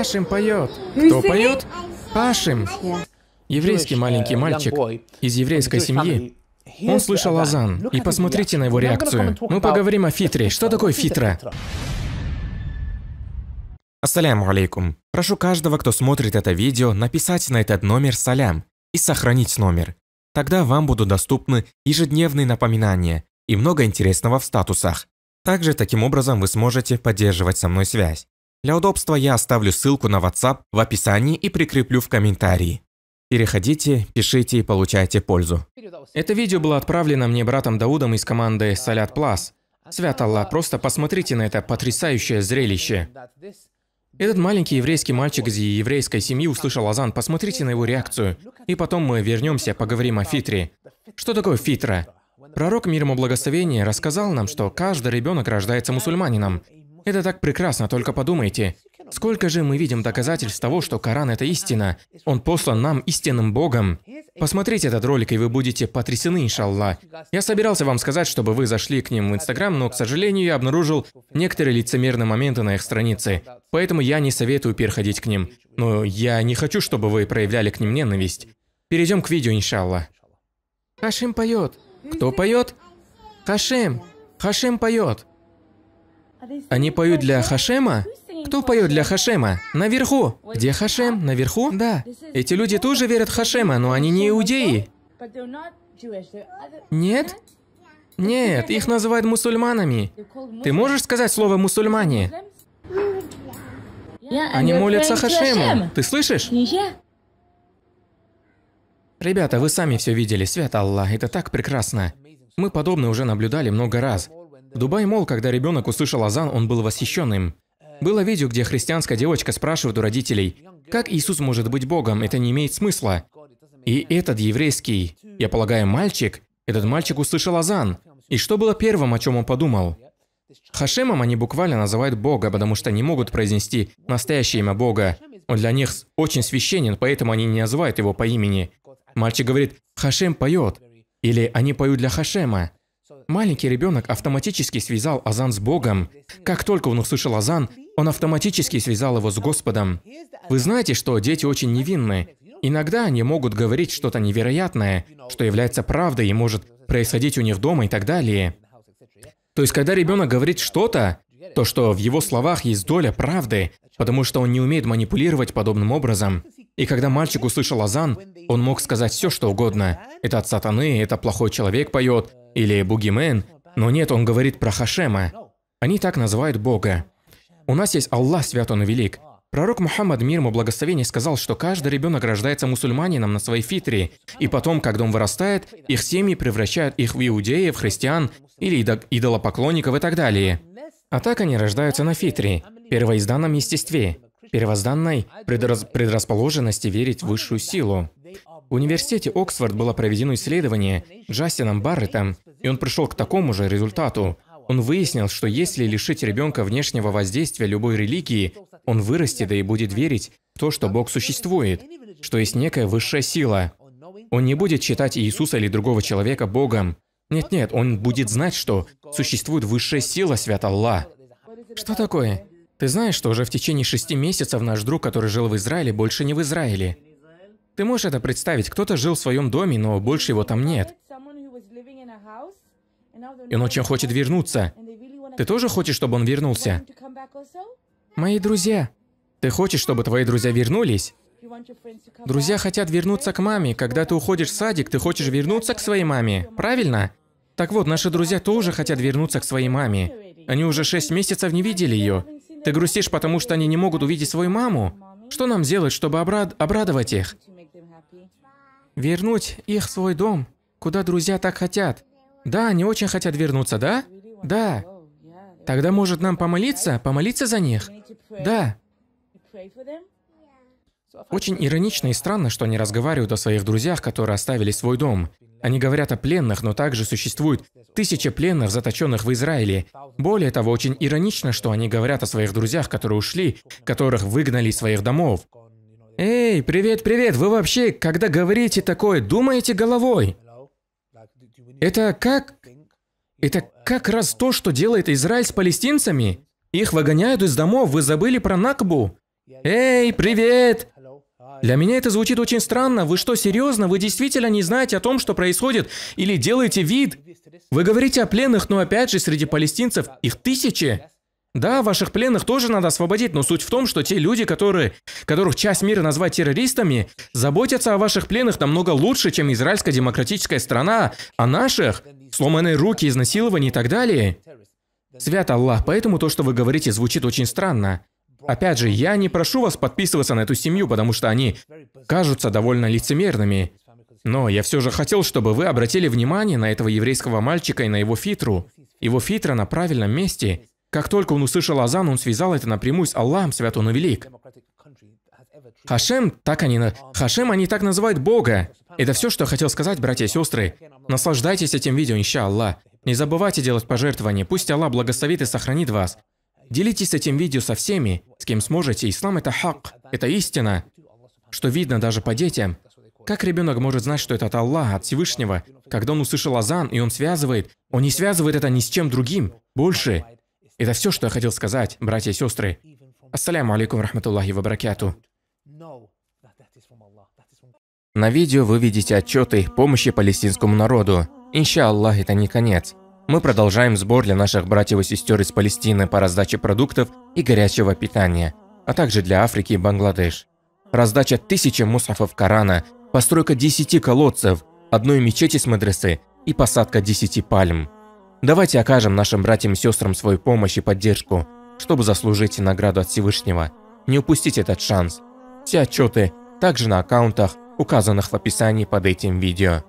Пашим поет. Кто поет? Пашим. Еврейский маленький э, мальчик из еврейской семьи. Он слышал азан, и посмотрите на его реакцию. Мы поговорим о фитре. Что такое фитра? Ассаляму алейкум. Прошу каждого, кто смотрит это видео, написать на этот номер салям и сохранить номер. Тогда вам будут доступны ежедневные напоминания и много интересного в статусах. Также таким образом вы сможете поддерживать со мной связь. Для удобства я оставлю ссылку на WhatsApp в описании и прикреплю в комментарии. Переходите, пишите и получайте пользу. Это видео было отправлено мне братом Даудом из команды Salat Plus. Свят Аллах, просто посмотрите на это потрясающее зрелище. Этот маленький еврейский мальчик из еврейской семьи услышал азан, посмотрите на его реакцию. И потом мы вернемся, поговорим о фитре. Что такое фитра? Пророк мир ему благословения рассказал нам, что каждый ребенок рождается мусульманином, это так прекрасно, только подумайте. Сколько же мы видим доказательств того, что Коран – это истина? Он послан нам истинным Богом. Посмотрите этот ролик, и вы будете потрясены, иншаллах. Я собирался вам сказать, чтобы вы зашли к ним в Инстаграм, но, к сожалению, я обнаружил некоторые лицемерные моменты на их странице. Поэтому я не советую переходить к ним. Но я не хочу, чтобы вы проявляли к ним ненависть. Перейдем к видео, иншаллах. Хашим поет. Кто поет? Хашим. Хашим поет. Они поют для Хашема? Кто поет для Хашема? Наверху. Где Хашем? Наверху? Да. Эти люди тоже верят в Хашема, но они не иудеи. Нет? Нет, их называют мусульманами. Ты можешь сказать слово «мусульмане»? Они молятся Хашему. Ты слышишь? Ребята, вы сами все видели, свят Аллах, это так прекрасно. Мы подобное уже наблюдали много раз. Дубай Мол, когда ребенок услышал азан, он был восхищенным. Было видео, где христианская девочка спрашивает у родителей, как Иисус может быть Богом, это не имеет смысла. И этот еврейский, я полагаю, мальчик, этот мальчик услышал азан. И что было первым, о чем он подумал? Хашемом они буквально называют Бога, потому что не могут произнести настоящее имя Бога. Он для них очень священен, поэтому они не называют его по имени. Мальчик говорит «Хашем поет» или «Они поют для Хашема». Маленький ребенок автоматически связал азан с Богом. Как только он услышал азан, он автоматически связал его с Господом. Вы знаете, что дети очень невинны. Иногда они могут говорить что-то невероятное, что является правдой и может происходить у них дома и так далее. То есть, когда ребенок говорит что-то, то, что в его словах есть доля правды, потому что он не умеет манипулировать подобным образом. И когда мальчик услышал азан, он мог сказать все, что угодно. Это от сатаны, это плохой человек поет, или Бугимен, но нет, он говорит про Хашема. Они так называют Бога. У нас есть Аллах, свят он и велик. Пророк Мухаммад, мир ему благословение, сказал, что каждый ребенок рождается мусульманином на своей фитре, и потом, когда он вырастает, их семьи превращают их в иудеев, христиан или идолопоклонников и так далее. А так они рождаются на фитре, первоизданном естестве, первозданной предрас предрасположенности верить в высшую силу. В университете Оксфорд было проведено исследование Джастином Барреттом, и он пришел к такому же результату. Он выяснил, что если лишить ребенка внешнего воздействия любой религии, он вырастет и будет верить в то, что Бог существует, что есть некая высшая сила. Он не будет считать Иисуса или другого человека Богом. Нет-нет, он будет знать, что существует высшая сила, свят Аллах. Что такое? Ты знаешь, что уже в течение шести месяцев наш друг, который жил в Израиле, больше не в Израиле. Ты можешь это представить? Кто-то жил в своем доме, но больше его там нет. И он очень хочет вернуться. Ты тоже хочешь, чтобы он вернулся? Мои друзья. Ты хочешь, чтобы твои друзья вернулись? Друзья хотят вернуться к маме. Когда ты уходишь в садик, ты хочешь вернуться к своей маме. Правильно? Так вот, наши друзья тоже хотят вернуться к своей маме. Они уже шесть месяцев не видели ее. Ты грустишь, потому что они не могут увидеть свою маму. Что нам делать, чтобы обрад... обрадовать их? вернуть их в свой дом, куда друзья так хотят. Да, они очень хотят вернуться, да? Да. Тогда может нам помолиться, помолиться за них? Да. Очень иронично и странно, что они разговаривают о своих друзьях, которые оставили свой дом. Они говорят о пленных, но также существует тысяча пленных, заточенных в Израиле. Более того, очень иронично, что они говорят о своих друзьях, которые ушли, которых выгнали из своих домов. Эй, привет, привет! Вы вообще, когда говорите такое, думаете головой? Это как... Это как раз то, что делает Израиль с палестинцами. Их выгоняют из домов, вы забыли про Накбу. Эй, привет! Для меня это звучит очень странно. Вы что, серьезно? Вы действительно не знаете о том, что происходит? Или делаете вид? Вы говорите о пленных, но опять же, среди палестинцев их тысячи. Да, ваших пленных тоже надо освободить, но суть в том, что те люди, которые, которых часть мира назвать террористами, заботятся о ваших пленных намного лучше, чем израильская демократическая страна, о наших, сломанные руки, изнасилования и так далее. Свят Аллах, поэтому то, что вы говорите, звучит очень странно. Опять же, я не прошу вас подписываться на эту семью, потому что они кажутся довольно лицемерными. Но я все же хотел, чтобы вы обратили внимание на этого еврейского мальчика и на его фитру. Его фитра на правильном месте. Как только он услышал азан, он связал это напрямую с Аллахом, свят он велик. Хашем, так они, Хашем они так называют Бога. Это все, что я хотел сказать, братья и сестры. Наслаждайтесь этим видео, инша Аллах. Не забывайте делать пожертвования, пусть Аллах благословит и сохранит вас. Делитесь этим видео со всеми, с кем сможете. Ислам – это хак, это истина, что видно даже по детям. Как ребенок может знать, что это от Аллаха, от Всевышнего? Когда он услышал азан, и он связывает, он не связывает это ни с чем другим. Больше, это все, что я хотел сказать, братья и сестры. Ассаляму алейкум рахматуллахи вабракяту. На видео вы видите отчеты помощи палестинскому народу. Инша Аллах, это не конец. Мы продолжаем сбор для наших братьев и сестер из Палестины по раздаче продуктов и горячего питания, а также для Африки и Бангладеш. Раздача тысячи мусафов Корана, постройка десяти колодцев, одной мечети с мадресе и посадка десяти пальм. Давайте окажем нашим братьям и сестрам свою помощь и поддержку, чтобы заслужить награду от Всевышнего. Не упустите этот шанс. Все отчеты также на аккаунтах, указанных в описании под этим видео.